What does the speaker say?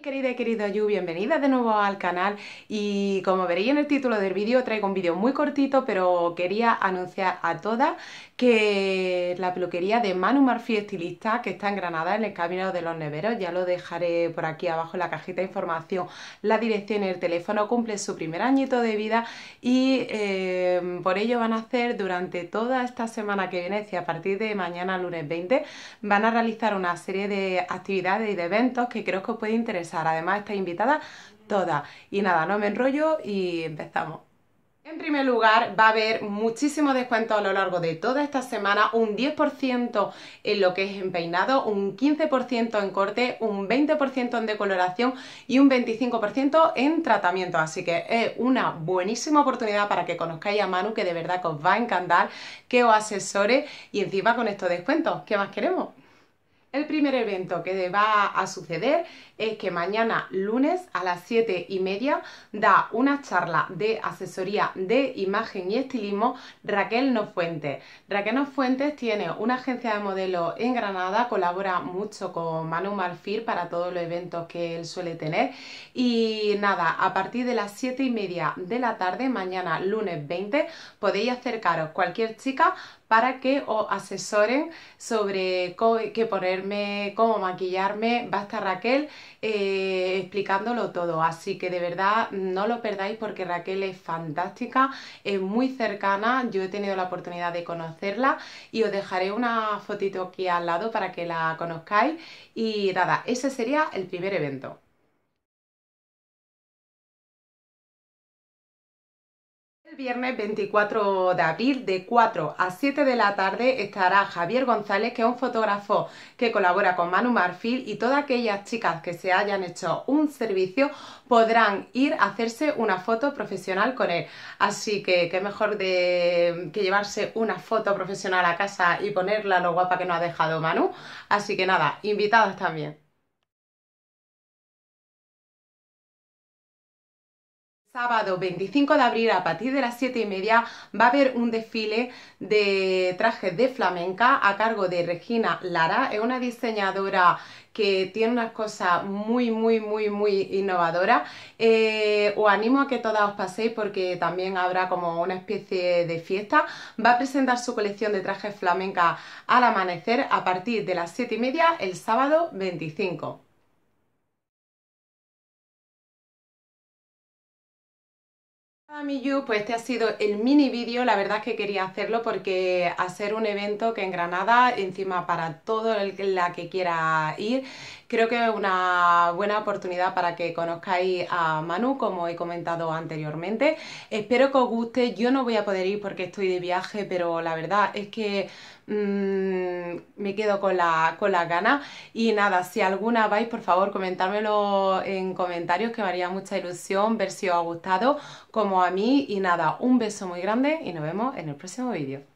querida y querido Yu, bienvenida de nuevo al canal y como veréis en el título del vídeo traigo un vídeo muy cortito pero quería anunciar a todas que la peluquería de Manu Marfí Estilista que está en Granada en el Camino de los Neveros, ya lo dejaré por aquí abajo en la cajita de información, la dirección y el teléfono cumple su primer añito de vida y eh, por ello van a hacer durante toda esta semana que viene, a partir de mañana lunes 20, van a realizar una serie de actividades y de eventos que creo que os puede interesar Además, está invitada toda Y nada, no me enrollo y empezamos. En primer lugar, va a haber muchísimos descuentos a lo largo de toda esta semana, un 10% en lo que es en peinado, un 15% en corte, un 20% en decoloración y un 25% en tratamiento. Así que es una buenísima oportunidad para que conozcáis a Manu, que de verdad que os va a encantar, que os asesore y encima con estos descuentos, ¿qué más queremos? El primer evento que va a suceder es que mañana lunes a las 7 y media da una charla de asesoría de imagen y estilismo Raquel Nofuentes. Raquel Nofuentes tiene una agencia de modelos en Granada, colabora mucho con Manu Marfil para todos los eventos que él suele tener. Y nada, a partir de las 7 y media de la tarde, mañana lunes 20, podéis acercaros cualquier chica para que os asesoren sobre qué poner cómo maquillarme, va a estar Raquel eh, explicándolo todo. Así que de verdad no lo perdáis porque Raquel es fantástica, es muy cercana, yo he tenido la oportunidad de conocerla y os dejaré una fotito aquí al lado para que la conozcáis. Y nada, ese sería el primer evento. Viernes 24 de abril de 4 a 7 de la tarde estará Javier González, que es un fotógrafo que colabora con Manu Marfil y todas aquellas chicas que se hayan hecho un servicio podrán ir a hacerse una foto profesional con él. Así que qué mejor de que llevarse una foto profesional a casa y ponerla lo guapa que nos ha dejado Manu. Así que nada, invitadas también. sábado 25 de abril a partir de las 7 y media va a haber un desfile de trajes de flamenca a cargo de Regina Lara, es una diseñadora que tiene unas cosas muy, muy, muy, muy innovadoras. Eh, os animo a que todas os paséis porque también habrá como una especie de fiesta. Va a presentar su colección de trajes flamenca al amanecer a partir de las 7 y media el sábado 25. pues este ha sido el mini vídeo, la verdad es que quería hacerlo porque hacer un evento que en Granada, encima para todo el, la que quiera ir, creo que es una buena oportunidad para que conozcáis a Manu, como he comentado anteriormente. Espero que os guste, yo no voy a poder ir porque estoy de viaje, pero la verdad es que mm, me quedo con la, con las ganas. Y nada, si alguna vais, por favor, comentármelo en comentarios, que me haría mucha ilusión ver si os ha gustado, como a mí y nada, un beso muy grande y nos vemos en el próximo vídeo.